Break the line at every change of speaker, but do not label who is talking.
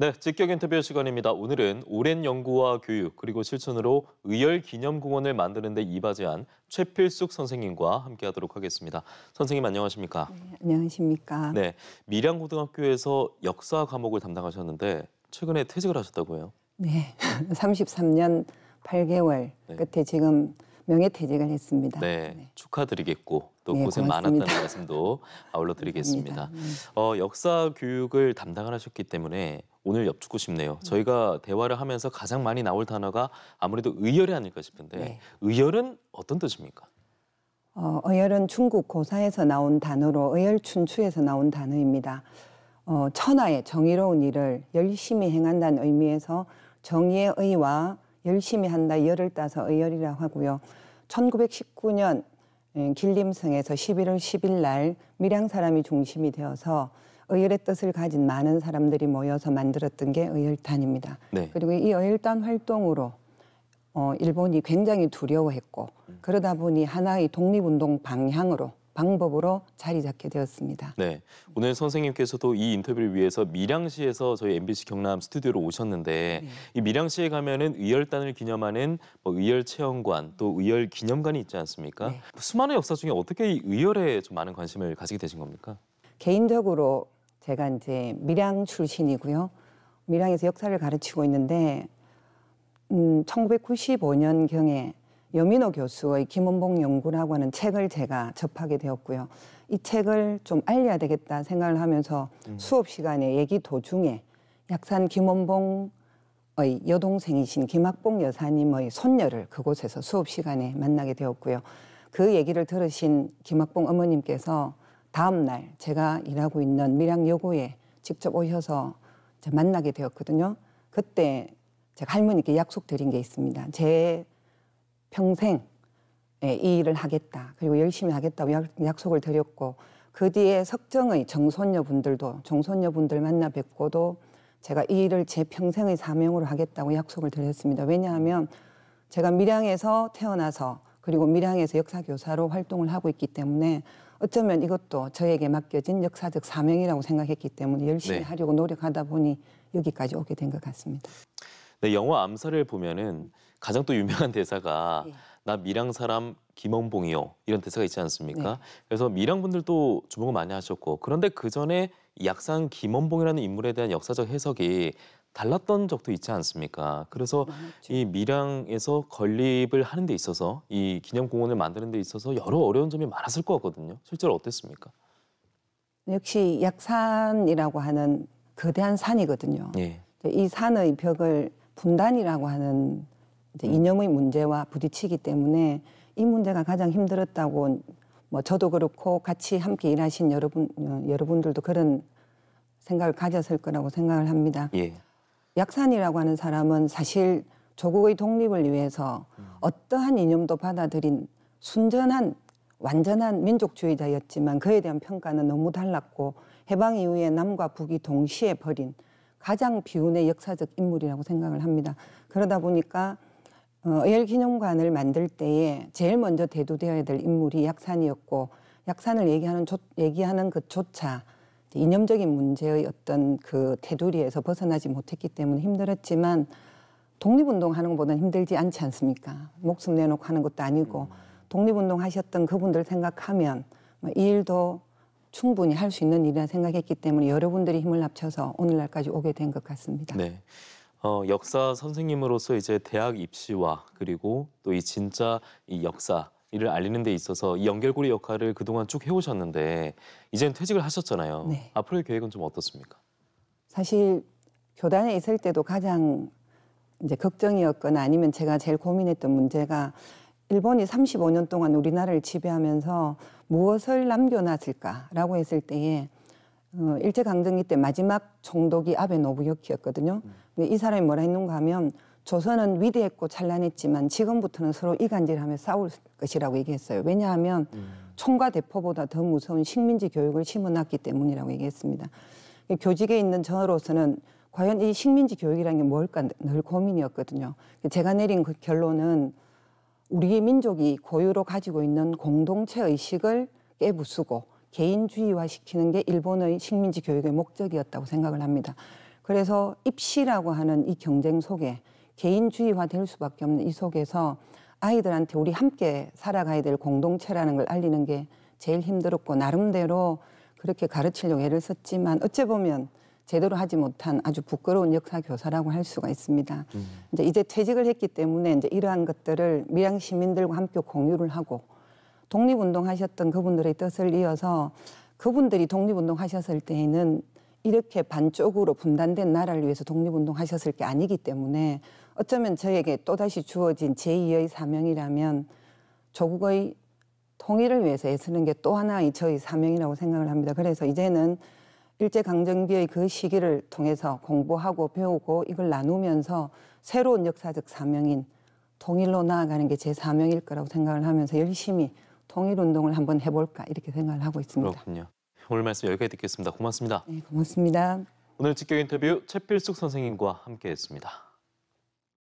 네, 직격 인터뷰 시간입니다. 오늘은 오랜 연구와 교육 그리고 실천으로 의열 기념공원을 만드는 데 이바지한 최필숙 선생님과 함께하도록 하겠습니다. 선생님 안녕하십니까? 네,
안녕하십니까?
네, 밀양고등학교에서 역사 과목을 담당하셨는데 최근에 퇴직을 하셨다고요?
네, 33년 8개월 네. 끝에 지금 명예퇴직을 했습니다.
네, 네. 축하드리겠고 또 네, 고생 고맙습니다. 많았다는 말씀도 아울러 드리겠습니다. 네. 어, 역사 교육을 담당을 하셨기 때문에 오늘 엽죽고 싶네요. 음. 저희가 대화를 하면서 가장 많이 나올 단어가 아무래도 의열이 아닐까 싶은데 네. 의열은 어떤 뜻입니까?
어, 의열은 중국 고사에서 나온 단어로 의열춘추에서 나온 단어입니다. 어, 천하의 정의로운 일을 열심히 행한다는 의미에서 정의의 의와 열심히 한다 열을 따서 의열이라고 하고요. 1919년 예, 길림성에서 11월 10일 날 밀양 사람이 중심이 되어서 의열의 뜻을 가진 많은 사람들이 모여서 만들었던 게 의열단입니다. 네. 그리고 이 의열단 활동으로 어, 일본이 굉장히 두려워했고 음. 그러다 보니 하나의 독립운동 방향으로 방법으로 자리 잡게 되었습니다.
네, 오늘 선생님께서도 이 인터뷰를 위해서 밀양시에서 저희 MBC 경남 스튜디오로 오셨는데 네. 이 밀양시에 가면은 의열단을 기념하는 뭐 의열 체험관 또 의열 기념관이 있지 않습니까? 네. 수많은 역사 중에 어떻게 이 의열에 좀 많은 관심을 가지게 되신 겁니까?
개인적으로 제가 이제 밀양 출신이고요. 밀양에서 역사를 가르치고 있는데 음, 1995년 경에 여민호 교수의 김원봉 연구라고 하는 책을 제가 접하게 되었고요. 이 책을 좀 알려야 되겠다 생각을 하면서 음. 수업 시간에 얘기 도중에 약산 김원봉의 여동생이신 김학봉 여사님의 손녀를 그곳에서 수업 시간에 만나게 되었고요. 그 얘기를 들으신 김학봉 어머님께서 다음 날 제가 일하고 있는 밀양여고에 직접 오셔서 만나게 되었거든요. 그때 제가 할머니께 약속드린 게 있습니다. 제 평생 예, 이 일을 하겠다 그리고 열심히 하겠다고 약속을 드렸고 그 뒤에 석정의 정손녀분들도 정손녀분들 만나 뵙고도 제가 이 일을 제 평생의 사명으로 하겠다고 약속을 드렸습니다. 왜냐하면 제가 밀양에서 태어나서 그리고 밀양에서 역사교사로 활동을 하고 있기 때문에 어쩌면 이것도 저에게 맡겨진 역사적 사명이라고 생각했기 때문에 열심히 네. 하려고 노력하다 보니 여기까지 오게 된 것 같습니다.
네, 영화 암살을 보면은 가장 또 유명한 대사가 네. 나 밀양 사람 김원봉이요 이런 대사가 있지 않습니까? 네. 그래서 밀양 분들도 주목을 많이 하셨고 그런데 그 전에 약산 김원봉이라는 인물에 대한 역사적 해석이 달랐던 적도 있지 않습니까? 그래서 맞죠. 이 밀양에서 건립을 하는 데 있어서 이 기념공원을 만드는 데 있어서 여러 어려운 점이 많았을 것 같거든요. 실제로 어땠습니까?
네, 역시 약산이라고 하는 거대한 산이거든요. 예. 이 산의 벽을 분단이라고 하는 이념의 문제와 부딪히기 때문에 이 문제가 가장 힘들었다고 뭐 저도 그렇고 같이 함께 일하신 여러분 여러분들도 그런 생각을 가졌을 거라고 생각을 합니다. 예. 약산이라고 하는 사람은 사실 조국의 독립을 위해서 음. 어떠한 이념도 받아들인 순전한 완전한 민족주의자였지만 그에 대한 평가는 너무 달랐고 해방 이후에 남과 북이 동시에 벌인 가장 비운의 역사적 인물이라고 생각을 합니다. 그러다 보니까 어, 예일기념관을 만들 때에 제일 먼저 대두되어야 될 인물이 약산이었고 약산을 얘기하는 조, 얘기하는 그조차 이념적인 문제의 어떤 그 테두리에서 벗어나지 못했기 때문에 힘들었지만 독립운동 하는 것보다는 힘들지 않지 않습니까? 목숨 내놓고 하는 것도 아니고 음. 독립운동 하셨던 그분들 생각하면 뭐 이 일도 충분히 할 수 있는 일이라 생각했기 때문에 여러분들이 힘을 합쳐서 오늘날까지 오게 된 것 같습니다.
네. 어, 역사 선생님으로서 이제 대학 입시와 그리고 또 이 진짜 이 역사 이를 알리는 데 있어서 이 연결고리 역할을 그동안 쭉 해오셨는데 이제는 퇴직을 하셨잖아요. 네. 앞으로의 계획은 좀 어떻습니까?
사실 교단에 있을 때도 가장 이제 걱정이었거나 아니면 제가 제일 고민했던 문제가 일본이 35년 동안 우리나라를 지배하면서 무엇을 남겨놨을까라고 했을 때에 어, 일제강점기 때 마지막 총독이 아베 노부역키였거든요 음. 이 사람이 뭐라 했는가 하면 조선은 위대했고 찬란했지만 지금부터는 서로 이간질하며 싸울 것이라고 얘기했어요. 왜냐하면 음. 총과 대포보다 더 무서운 식민지 교육을 심어놨기 때문이라고 얘기했습니다. 교직에 있는 저로서는 과연 이 식민지 교육이라는 게 뭘까 늘 고민이었거든요. 제가 내린 그 결론은 우리 의 민족이 고유로 가지고 있는 공동체 의식을 깨부수고 개인주의화시키는 게 일본의 식민지 교육의 목적이었다고 생각을 합니다. 그래서 입시라고 하는 이 경쟁 속에 개인주의화 될 수밖에 없는 이 속에서 아이들한테 우리 함께 살아가야 될 공동체라는 걸 알리는 게 제일 힘들었고 나름대로 그렇게 가르치려고 애를 썼지만 어찌 보면 제대로 하지 못한 아주 부끄러운 역사 교사라고 할 수가 있습니다. 음. 이제 이제 퇴직을 했기 때문에 이제 이러한 것들을 밀양 시민들과 함께 공유를 하고 독립운동하셨던 그분들의 뜻을 이어서 그분들이 독립운동하셨을 때에는 이렇게 반쪽으로 분단된 나라를 위해서 독립운동하셨을 게 아니기 때문에 어쩌면 저에게 또다시 주어진 제2의 사명이라면 조국의 통일을 위해서 애쓰는 게 또 하나의 저의 사명이라고 생각을 합니다. 그래서 이제는 일제강점기의 그 시기를 통해서 공부하고 배우고 이걸 나누면서 새로운 역사적 사명인 통일로 나아가는 게 제 사명일 거라고 생각을 하면서 열심히 통일운동을 한번 해볼까 이렇게 생각을 하고 있습니다.
그렇군요. 오늘 말씀 여기까지 듣겠습니다. 고맙습니다.
네, 고맙습니다.
오늘 직격 인터뷰 채필숙 선생님과 함께했습니다.